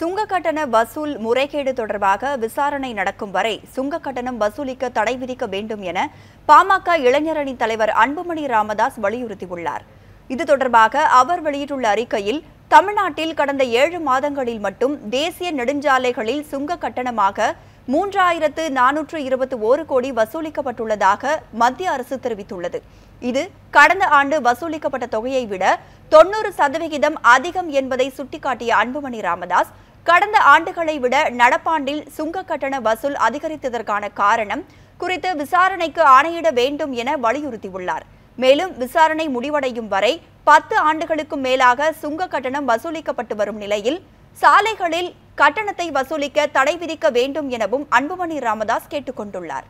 சுங்க கட்டண வசூல் முறைகேடு தொடர்பாக விசாரணை நடக்கும் வரை சுங்க கட்டணம் வசூலிக்க தடை விதிக்க வேண்டும் என பாமக இளைஞரணி தலைவர் அன்புமணி ராமதாஸ் வலியுறுத்தியுள்ளார் இது தொடர்பாக அவர் வெளியிட்டுள்ள அறிக்கையில் தமிழ்நாட்டில் கடந்த ஏழு மாதங்களில் மட்டும் தேசிய நெடுஞ்சாலைகளில் சுங்க கட்டணமாக மூன்றாயிரத்து நானூற்று இருபத்தி ஓரு கோடி வசூலிக்கப்பட்டுள்ளதாக மத்திய அரசு தெரிவித்துள்ளது இது கடந்த ஆண்டு வசூலிக்கப்பட்ட தொகையை விட தொன்னூறு சதவிகிதம் அதிகம் என்பதை சுட்டிக்காட்டிய அன்புமணி ராமதாஸ் கடந்த ஆண்டுகளை விட நடப்பாண்டில் சுங்க கட்டண வசூல் அதிகரித்ததற்கான காரணம் குறித்து விசாரணைக்கு ஆணையிட வேண்டும் என வலியுறுத்தியுள்ளார் மேலும் விசாரணை முடிவடையும் வரை பத்து ஆண்டுகளுக்கும் மேலாக சுங்க கட்டணம் வசூலிக்கப்பட்டு வரும் நிலையில் சாலைகளில் கட்டணத்தை வசூலிக்க தடை விதிக்க வேண்டும் எனவும் அன்புமணி ராமதாஸ் கேட்டுக்கொண்டுள்ளார்